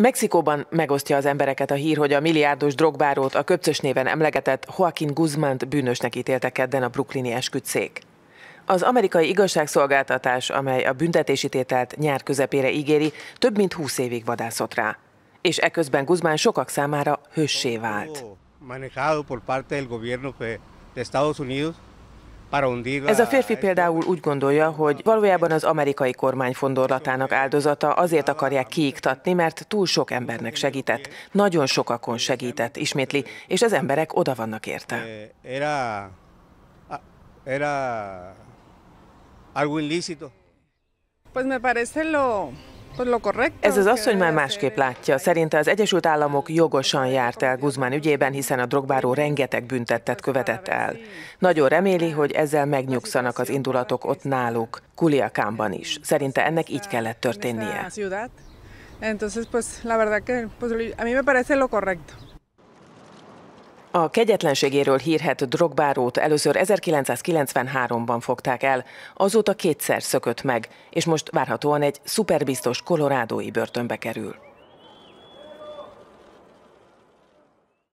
Mexikóban megosztja az embereket a hír, hogy a milliárdos drogbárót a köpcös néven emlegetett Joaquin Guzmán bűnösnek ítélte kedden a brooklyni esküdszék. Az amerikai igazságszolgáltatás, amely a büntetési tételt nyár közepére ígéri, több mint 20 évig vadászott rá. És eközben Guzmán sokak számára hőssé vált. Manejado por parte del gobierno de Estados Unidos ez a férfi például úgy gondolja, hogy valójában az amerikai kormány fondorlatának áldozata azért akarják kiiktatni, mert túl sok embernek segített, nagyon sokakon segített, ismétli, és az emberek oda vannak érte. Eh, era, era algo ilícito. Pues me parece lo, ez az asszony már másképp látja. Szerinte az Egyesült Államok jogosan járt el Guzmán ügyében, hiszen a drogbáró rengeteg büntettet követett el. Nagyon reméli, hogy ezzel megnyugszanak az indulatok ott náluk, Kuliakámban is. Szerinte ennek így kellett történnie. Entonces, pues, la verdad que, pues, a mí me parece lo correcto. A kegyetlenségéről hírhet drogbárót először 1993-ban fogták el, azóta kétszer szökött meg, és most várhatóan egy szuperbiztos kolorádói börtönbe kerül.